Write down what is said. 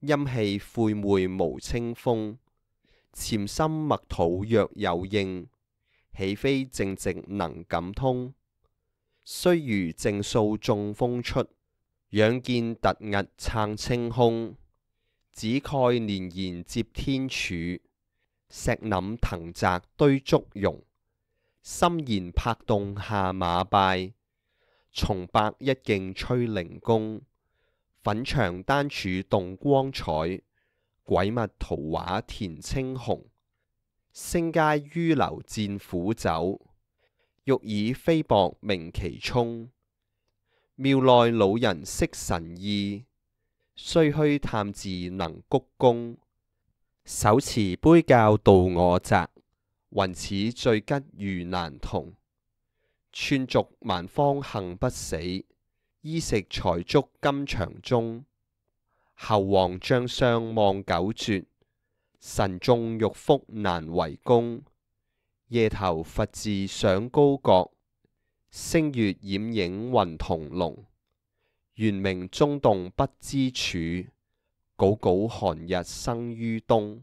阴气晦晦无清风，潜心默土若有应，岂非正直能感通？虽如正数众风出，仰见突兀撑青空。紫盖连延接天柱，石林藤泽堆竹茸。心弦拍动下马拜，从伯一径吹灵功。粉墙丹柱动光彩，鬼物图画填青红。星街於流战苦酒，欲以飞薄名其冲。庙内老人识神意，虽虚探字能鞠躬。手持杯教道我责，云此最吉遇难同。串俗万方幸不死。衣食财足，金长中。猴王将相望九绝，神众欲福难为功。夜头佛字上高阁，星月掩影云同龙。元明中洞不知处，久久寒日生于冬。